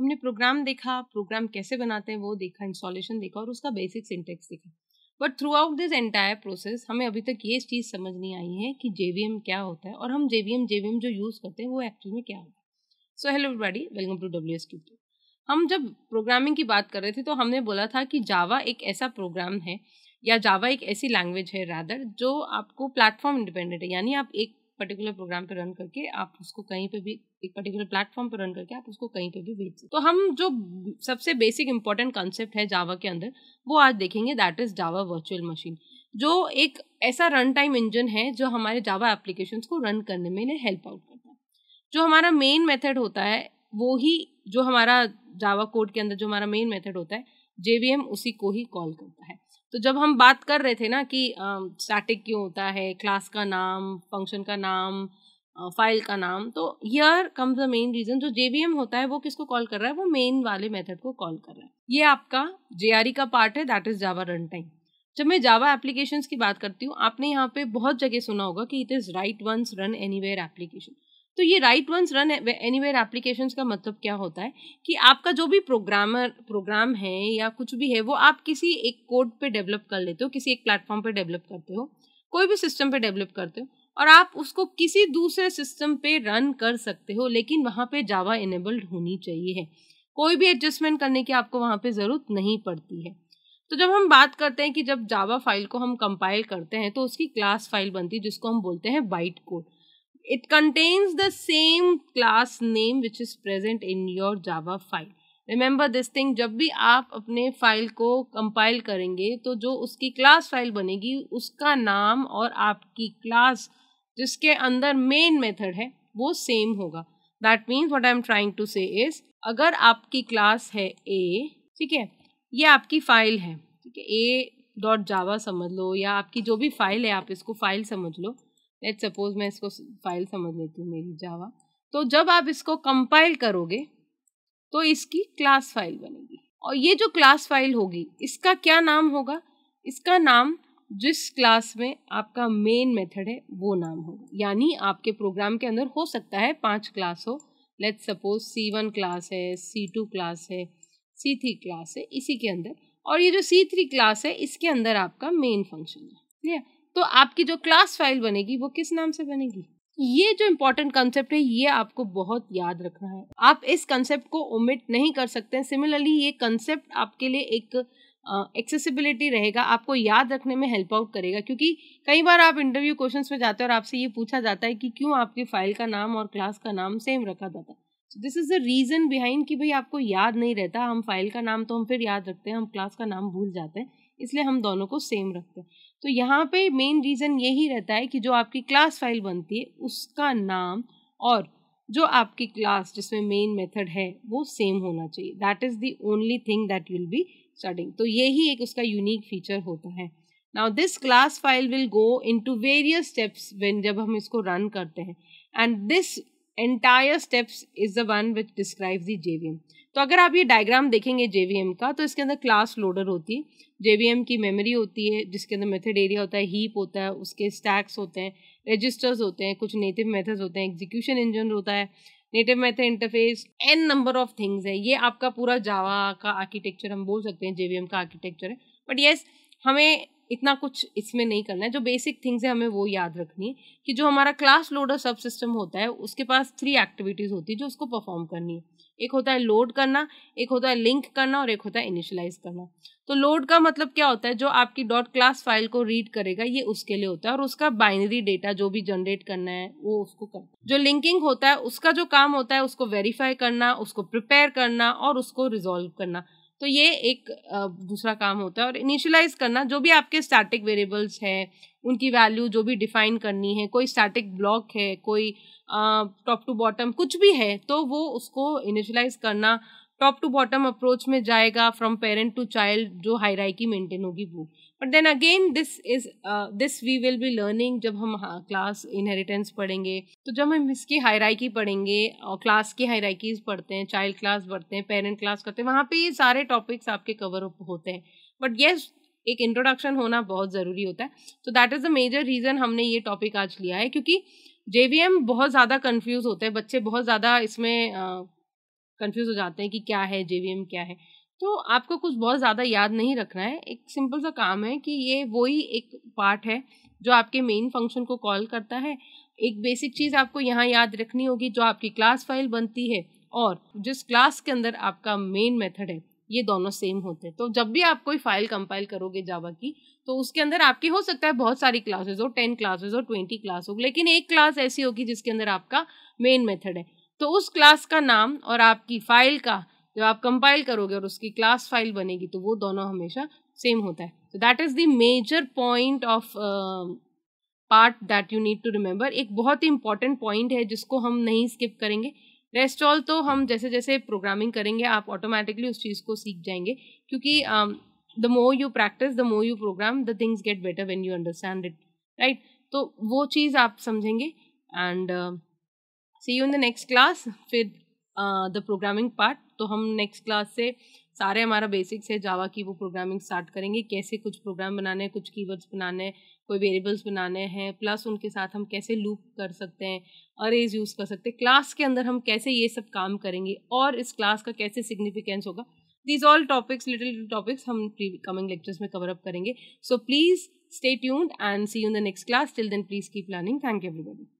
हमने प्रोग्राम देखा प्रोग्राम कैसे बनाते हैं वो देखा इंस्टॉलेशन देखा और उसका बेसिक सिंटेक्स देखा but throughout this entire process हमें अभी तक ये चीज़ समझ नहीं आई है कि जे क्या होता है और हम जे वी जो यूज़ करते हैं वो एक्चुअल में क्या होता है so hello everybody welcome to W S हम जब प्रोग्रामिंग की बात कर रहे थे तो हमने बोला था कि जावा एक ऐसा प्रोग्राम है या जावा एक ऐसी लैंग्वेज है रादर जो आपको प्लेटफॉर्म इंडिपेंडेंट है यानी आप एक पर्टिकुलर प्रोग्राम पे रन करके आप उसको कहीं पे भी एक पर्टिकुलर प्लेटफॉर्म पे रन करके आप उसको कहीं पे भी भेज सकते तो हम जो सबसे बेसिक इंपॉर्टेंट कॉन्सेप्ट है जावा के अंदर वो आज देखेंगे that is Java virtual machine जो एक ऐसा रन टाइम इंजन है जो हमारे जावा एप्लीकेशन को रन करने में हेल्प आउट करता है जो हमारा मेन मेथड होता है वो ही जो हमारा जावा कोड के अंदर जो हमारा मेन मेथड होता है जेवीएम उसी को ही कॉल करता है तो जब हम बात कर रहे थे ना कि स्टैटिक क्यों होता है क्लास का नाम फंक्शन का नाम फाइल का नाम तो here comes the main reason जो जेवीएम होता है वो किसको कॉल कर रहा है वो मेन वाले मेथड को कॉल कर रहा है ये आपका जे का पार्ट है that is Java run time जब मैं जावा एप्लीकेशंस की बात करती हूँ आपने यहाँ पे बहुत जगह सुना होगा कि it is write once run anywhere application तो ये write once run anywhere application का मतलब क्या होता है कि आपका जो भी प्रोग्रामर प्रोग्राम है या कुछ भी है वो आप किसी एक कोड पे डेवलप कर लेते हो किसी एक प्लेटफॉर्म पे डेवलप करते हो कोई भी सिस्टम पे डेवलप करते हो और आप उसको किसी दूसरे सिस्टम पे रन कर सकते हो लेकिन वहाँ पे जावा इनेबल्ड होनी चाहिए है कोई भी एडजस्टमेंट करने की आपको वहाँ पे ज़रूरत नहीं पड़ती है तो जब हम बात करते हैं कि जब जावा फाइल को हम कंपाइल करते हैं तो उसकी क्लास फाइल बनती है जिसको हम बोलते हैं byte code It contains the same class name which is present in your Java file. Remember this thing जब भी आप अपने फाइल को कंपाइल करेंगे तो जो उसकी क्लास फाइल बनेगी उसका नाम और आपकी क्लास जिसके अंदर मेन मेथड है वो सेम होगा that means what I am trying to say is अगर आपकी क्लास है ए ठीक है ये आपकी फाइल है ठीक है ए डॉट जावा समझ लो या आपकी जो भी फाइल है आप इसको फाइल समझ लो लेट सपोज मैं इसको फाइल समझ लेती हूँ मेरी जावा तो जब आप इसको कंपाइल करोगे तो इसकी क्लास फाइल बनेगी और ये जो क्लास फाइल होगी इसका क्या नाम होगा इसका नाम जिस क्लास में आपका मेन मेथड है वो नाम होगा यानी आपके प्रोग्राम के अंदर हो सकता है पांच क्लास हो let's suppose C one class है सी टू क्लास है सी थ्री क्लास है इसी के अंदर और ये जो सी थ्री क्लास है इसके अंदर आपका मेन फंक्शन है ठीक है तो आपकी जो क्लास फाइल बनेगी वो किस नाम से बनेगी ये जो इम्पोर्टेंट कंसेप्ट है ये आपको बहुत याद रखना है आप इस कंसेप्ट को ओमिट नहीं कर सकते सिमिलरली ये कंसेप्ट आपके लिए एक एक्सेसिबिलिटी uh, रहेगा आपको याद रखने में हेल्प आउट करेगा क्योंकि कई बार आप इंटरव्यू क्वेश्चन में जाते हैं और आपसे ये पूछा जाता है कि क्यों आपकी फाइल का नाम और क्लास का नाम सेम रखा जाता है this is the reason behind कि भाई आपको याद नहीं रहता हम फाइल का नाम तो हम फिर याद रखते हैं हम क्लास का नाम भूल जाते हैं इसलिए हम दोनों को सेम रखते हैं तो यहाँ पे मेन रीज़न यही रहता है कि जो आपकी क्लास फाइल बनती है उसका नाम और जो आपकी क्लास जिसमें मेन मेथड है वो सेम होना चाहिए that is the only thing that will be starting तो यही एक उसका यूनिक फीचर होता है now this class file will go into various steps when जब हम इसको रन करते हैं and this entire steps is the one which describes the JVM तो अगर आप ये डायग्राम देखेंगे जे का तो इसके अंदर क्लास लोडर होती है जे की मेमोरी होती है जिसके अंदर मेथड एरिया होता है हीप होता है उसके स्टैक्स होते हैं रजिस्टर्स होते हैं कुछ नेटिव मेथड्स होते हैं एग्जीक्यूशन इंजन होता है native method interface N number of things है ये आपका पूरा जावा का आर्किटेक्चर हम बोल सकते हैं जे का आर्किटेक्चर है बट येस yes, हमें इतना कुछ इसमें नहीं करना है जो बेसिक थिंग्स है हमें वो याद रखनी है कि जो हमारा क्लास लोडर सब सिस्टम होता है उसके पास थ्री एक्टिविटीज़ होती है जो उसको परफॉर्म करनी है एक होता है लोड करना एक होता है लिंक करना और एक होता है इनिशलाइज करना तो लोड का मतलब क्या होता है जो आपकी डॉट क्लास फाइल को रीड करेगा ये उसके लिए होता है और उसका बाइनरी डेटा जो भी जनरेट करना है वो उसको करना जो लिंकिंग होता है उसका जो काम होता है उसको वेरीफाई करना उसको प्रिपेयर करना और उसको रिजॉल्व करना तो ये एक दूसरा काम होता है और इनिशियलाइज करना जो भी आपके स्टैटिक वेरिएबल्स हैं उनकी वैल्यू जो भी डिफाइन करनी है कोई स्टैटिक ब्लॉक है कोई टॉप टू बॉटम कुछ भी है तो वो उसको इनिशियलाइज करना टॉप टू बॉटम अप्रोच में जाएगा फ्रॉम पेरेंट टू चाइल्ड जो हायराइकी मेंटेन होगी वो but then again this is this we will be learning जब हम क्लास हाँ, इनहेरिटेंस पढ़ेंगे तो जब हम इसकी हायराइकी पढ़ेंगे और क्लास की हायराइकीज पढ़ते हैं चाइल्ड क्लास पढ़ते हैं पेरेंट क्लास करते हैं वहाँ पे ये सारे टॉपिक्स आपके कवर होते हैं बट येस yes, एक इंट्रोडक्शन होना बहुत ज़रूरी होता है तो that is a major reason हमने ये टॉपिक आज लिया है क्योंकि जे बहुत ज़्यादा कन्फ्यूज़ होते हैं बच्चे बहुत ज़्यादा इसमें uh, कंफ्यूज हो जाते हैं कि क्या है जेवीएम क्या है तो आपको कुछ बहुत ज़्यादा याद नहीं रखना है एक सिंपल सा काम है कि ये वही एक पार्ट है जो आपके मेन फंक्शन को कॉल करता है एक बेसिक चीज़ आपको यहाँ याद रखनी होगी जो आपकी क्लास फाइल बनती है और जिस क्लास के अंदर आपका मेन मेथड है ये दोनों सेम होते हैं तो जब भी आप कोई फाइल कंपाइल करोगे जावा की तो उसके अंदर आपकी हो सकता है बहुत सारी क्लासेस हो टेन क्लासेस हो ट्वेंटी क्लास हो लेकिन एक क्लास ऐसी होगी जिसके अंदर आपका मेन मेथड है तो उस क्लास का नाम और आपकी फाइल का जब आप कंपाइल करोगे और उसकी क्लास फाइल बनेगी तो वो दोनों हमेशा सेम होता है तो that is the major point of part that you need to remember एक बहुत ही इंपॉर्टेंट पॉइंट है जिसको हम नहीं स्किप करेंगे रेस्ट ऑल तो हम जैसे जैसे प्रोग्रामिंग करेंगे आप ऑटोमेटिकली उस चीज़ को सीख जाएंगे क्योंकि the more you practice the more you program the things get better when you understand it right तो वो चीज़ आप समझेंगे and uh, see you in the next class फिर द प्रोग्रामिंग पार्ट तो हम नेक्स्ट क्लास से सारे हमारा बेसिक्स है जावा की वो प्रोग्रामिंग स्टार्ट करेंगे कैसे कुछ प्रोग्राम बनाने हैं कुछ कीवर्ड्स बनाने हैं कोई वेरिएबल्स बनाने हैं प्लस उनके साथ हम कैसे लूप कर सकते हैं अरेज यूज़ कर सकते हैं क्लास के अंदर हम कैसे ये सब काम करेंगे और इस क्लास का कैसे सिग्निफिकेंस होगा these all topics little topics हम कमिंग लेक्चर्स में कवर अप करेंगे so please stay tuned and see you in the next class till then please keep learning thank you everybody